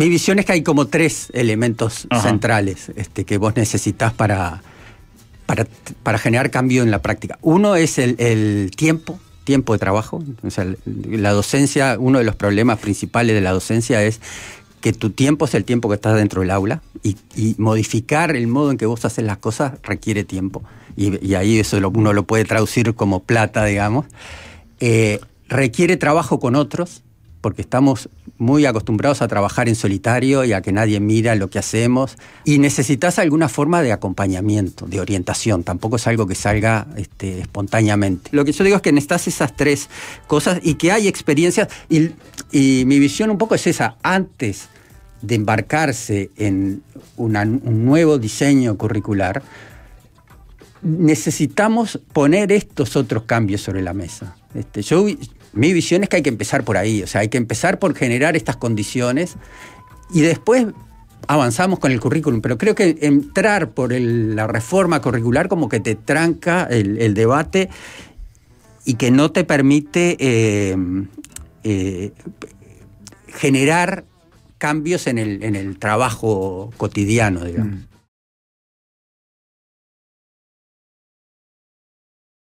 mi visión es que hay como tres elementos centrales este, que vos necesitas para, para, generar cambio en la práctica. Uno es el, tiempo, tiempo de trabajo. la docencia, uno de los problemas principales de la docencia es que tu tiempo es el tiempo que estás dentro del aula y, modificar el modo en que vos haces las cosas requiere tiempo. Y, ahí eso uno lo puede traducir como plata, digamos. Eh, requiere trabajo con otros, porque estamos muy acostumbrados a trabajar en solitario y a que nadie mira lo que hacemos. Y necesitas alguna forma de acompañamiento, de orientación. Tampoco es algo que salga este, espontáneamente. Lo que yo digo es que necesitas esas tres cosas y que hay experiencias. Y, mi visión un poco es esa. Antes de embarcarse en un nuevo diseño curricular, necesitamos poner estos otros cambios sobre la mesa. Este, yo, mi visión es que hay que empezar por ahí, o sea, hay que empezar por generar estas condiciones y después avanzamos con el currículum, pero creo que entrar por la reforma curricular como que te tranca el, debate y que no te permite eh, eh, generar cambios en el, trabajo cotidiano, digamos. Mm.